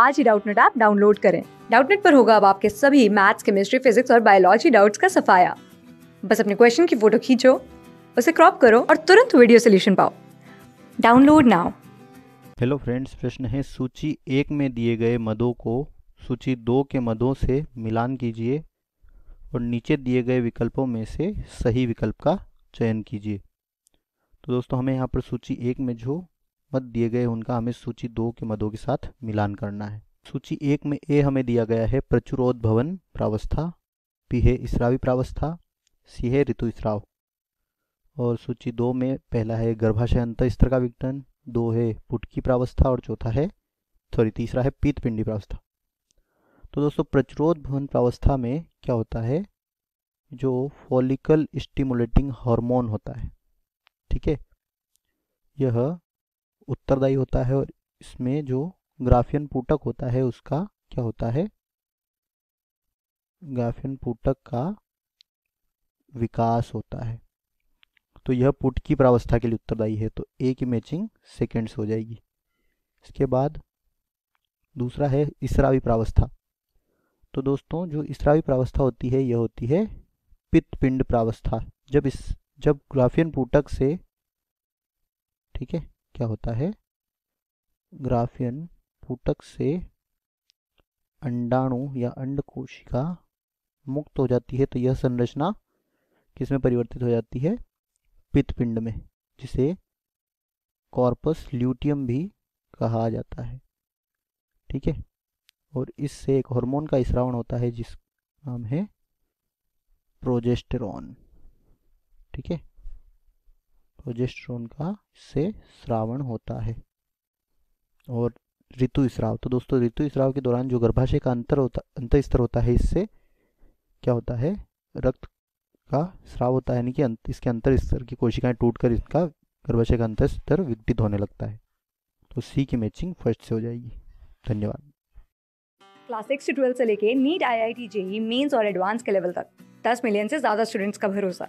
आज ही Doubtnut app download करें डाउटनेट पर होगा अब आपके सभी मैथ्स केमिस्ट्री फिजिक्स और बायोलॉजी डाउट्स का सफाया बस अपने क्वेश्चन की फोटो खींचो उसे क्रॉप करो और तुरंत वीडियो सोल्यूशन पाओ डाउनलोड नाउ हेलो फ्रेंड्स प्रश्न है सूची एक में दिए गए मदों को सूची दो के मदों से मिलान कीजिए और नीचे दिए गए विकल्पों में से सही विकल्प का चयन कीजिए तो दोस्तों हमें यहाँ पर सूची एक में जो मत दिए गए उनका हमें सूची दो के मदों के साथ मिलान करना है सूची एक में ए हमें दिया गया है भवन प्रावस्था पी है इसरावी प्रावस्था सी है ऋतु इसराव और सूची दो में पहला है गर्भाशय अंत स्तर का विघटन दो है पुटकी प्रावस्था और चौथा है सॉरी तीसरा है पीत पिंडी प्रावस्था तो दोस्तों प्रचुरोद भवन प्रावस्था में क्या होता है जो फॉलिकल स्टिमुलेटिंग हार्मोन होता है ठीक है यह उत्तरदायी होता है और इसमें जो ग्राफियन पुटक होता है उसका क्या होता है ग्राफियन पुटक का विकास होता है तो यह पुट की प्रावस्था के लिए उत्तरदायी है तो ए की मैचिंग सेकेंड्स हो जाएगी इसके बाद दूसरा है इसरावी प्रावस्था तो दोस्तों जो इसरावी प्रावस्था होती है यह होती है पित्तपिंड प्रावस्था जब इस जब ग्राफियन पुटक से ठीक है क्या होता है ग्राफियन पूटक से अंडाणु या अंड कोशिका मुक्त हो जाती है तो यह संरचना किसमें परिवर्तित हो जाती है पित्तपिंड में जिसे कॉर्पस ल्यूटियम भी कहा जाता है ठीक है और इससे एक हार्मोन का स्रावण होता है जिस नाम है प्रोजेस्टेरॉन ठीक है प्रोजेस्ट्रोन का से श्रावण होता है और ऋतु स्राव तो दोस्तों ऋतु स्राव के दौरान जो गर्भाशय का अंतर होता अंतर स्तर होता है इससे क्या होता है रक्त का स्राव होता है यानी कि अंत, इसके अंतर स्तर की कोशिकाएं टूटकर इसका गर्भाशय का अंतर स्तर विघटित होने लगता है तो सी की मैचिंग फर्स्ट से हो जाएगी धन्यवाद क्लास सिक्स से ट्वेल्थ से लेके NEET I I T JEE mains और एडवांस के लेवल तक दस मिलियन से ज़्यादा स्टूडेंट्स का भरोसा